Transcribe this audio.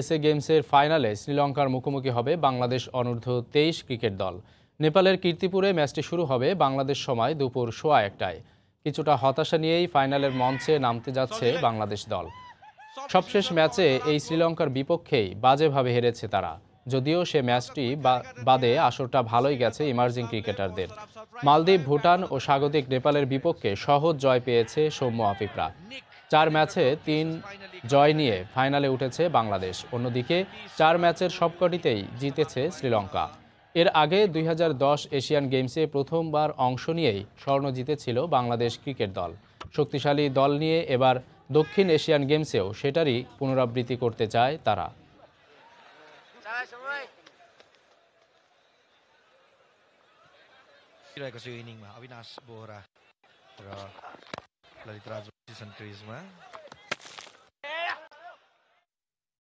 SA গেমসের ফাইনালে শ্রীলঙ্কার মুখোমুখি হবে বাংলাদেশ অনূর্ধ্ব তেইশ ক্রিকেট দল নেপালের কীর্তিপুরে ম্যাচটি শুরু হবে বাংলাদেশ সময় দুপুর সোয়া একটায় কিছুটা হতাশা নিয়েই ফাইনালের মঞ্চে নামতে যাচ্ছে বাংলাদেশ দল সবশেষ ম্যাচে এই শ্রীলঙ্কার বিপক্ষেই বাজেভাবে হেরেছে তারা যদিও সে ম্যাচটি বাদে আসরটা ভালোই গেছে ইমার্জিং ক্রিকেটারদের মালদ্বীপ ভুটান ও স্বাগতিক নেপালের বিপক্ষে সহজ জয় পেয়েছে সৌম্য আফিফরা চার ম্যাচে তিন জয় নিয়ে ফাইনালে উঠেছে বাংলাদেশ অন্যদিকে চার ম্যাচের সবকটিতেই জিতেছে শ্রীলঙ্কা এর আগে দুই এশিয়ান গেমসে প্রথমবার অংশ নিয়েই স্বর্ণ জিতেছিল বাংলাদেশ ক্রিকেট দল শক্তিশালী দল নিয়ে এবার দক্ষিণ এশিয়ান গেমসেও সেটারই পুনরাবৃত্তি করতে চায় তারা Antisantisme.